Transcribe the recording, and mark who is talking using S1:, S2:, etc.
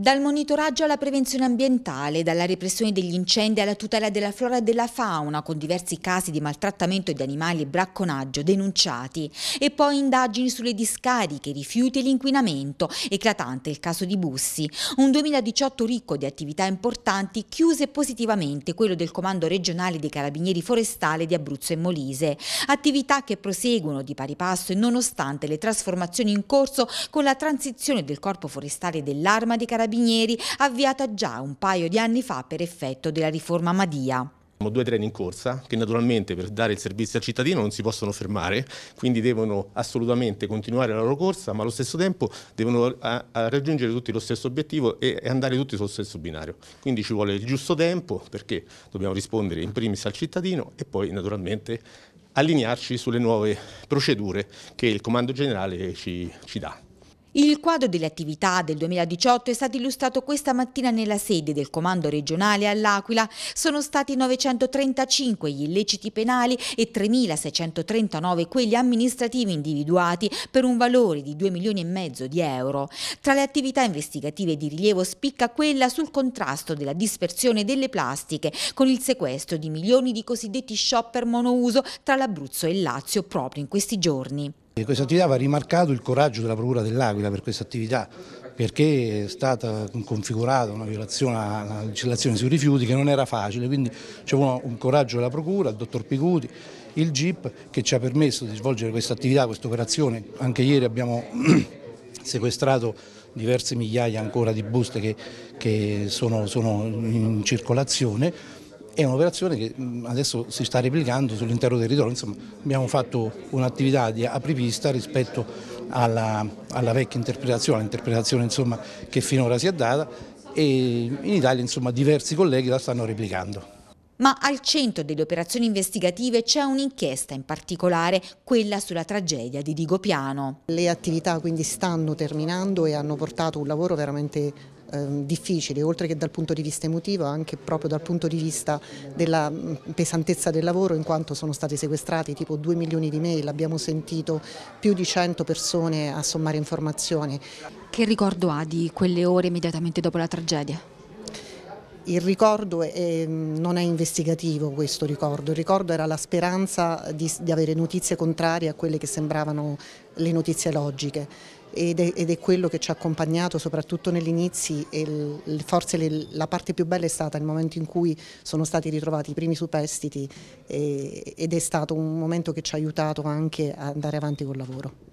S1: Dal monitoraggio alla prevenzione ambientale, dalla repressione degli incendi alla tutela della flora e della fauna, con diversi casi di maltrattamento di animali e bracconaggio denunciati, e poi indagini sulle discariche, rifiuti e l'inquinamento, eclatante il caso di Bussi, un 2018 ricco di attività importanti chiuse positivamente quello del Comando regionale dei Carabinieri Forestali di Abruzzo e Molise, attività che proseguono di pari passo e nonostante le trasformazioni in corso con la transizione del Corpo Forestale dell'Arma dei Carabinieri Carabinieri avviata già un paio di anni fa per effetto della riforma Madia.
S2: Abbiamo due treni in corsa che naturalmente per dare il servizio al cittadino non si possono fermare, quindi devono assolutamente continuare la loro corsa, ma allo stesso tempo devono a, eh, a raggiungere tutti lo stesso obiettivo e, e andare tutti sullo stesso binario. Quindi ci vuole il giusto tempo perché dobbiamo rispondere in primis al cittadino e poi naturalmente allinearci sulle nuove procedure che il Comando Generale ci, ci dà.
S1: Il quadro delle attività del 2018 è stato illustrato questa mattina nella sede del Comando regionale all'Aquila. Sono stati 935 gli illeciti penali e 3.639 quelli amministrativi individuati per un valore di 2 milioni e mezzo di euro. Tra le attività investigative di rilievo spicca quella sul contrasto della dispersione delle plastiche con il sequestro di milioni di cosiddetti shopper monouso tra l'Abruzzo e il Lazio proprio in questi giorni.
S3: Questa attività va rimarcato il coraggio della Procura dell'Aquila per questa attività perché è stata configurata una violazione alla legislazione sui rifiuti che non era facile, quindi c'è un, coraggio della Procura, il dottor Picuti, il GIP che ci ha permesso di svolgere questa attività, questa operazione, anche ieri abbiamo sequestrato diverse migliaia ancora di buste che, che sono, sono in circolazione è un'operazione che mm, adesso si sta replicando sull'intero territorio, insomma abbiamo fatto un'attività di apripista rispetto alla, alla vecchia interpretazione, l'interpretazione che finora si è data e in Italia insomma, diversi colleghi la stanno replicando.
S1: Ma al centro delle operazioni investigative c'è un'inchiesta in particolare, quella sulla
S4: tragedia di Digopiano. Le attività quindi stanno terminando e hanno portato un lavoro veramente ehm, difficile, oltre che dal punto di vista emotivo, anche proprio dal punto di vista della pesantezza del lavoro, in quanto sono stati sequestrati tipo 2 milioni di mail, abbiamo sentito più di 100 persone a sommare informazioni. Che ricordo ha di quelle ore immediatamente dopo la tragedia? il ricordo è, non è investigativo questo ricordo, il ricordo era la speranza di, di avere notizie contrarie a quelle che sembravano le notizie logiche. Ed è, ed è, quello che ci ha accompagnato soprattutto negli inizi e il, forse le, la parte più bella è stata il momento in cui sono stati ritrovati i primi superstiti e, ed è stato un momento che ci ha aiutato anche ad andare avanti col lavoro.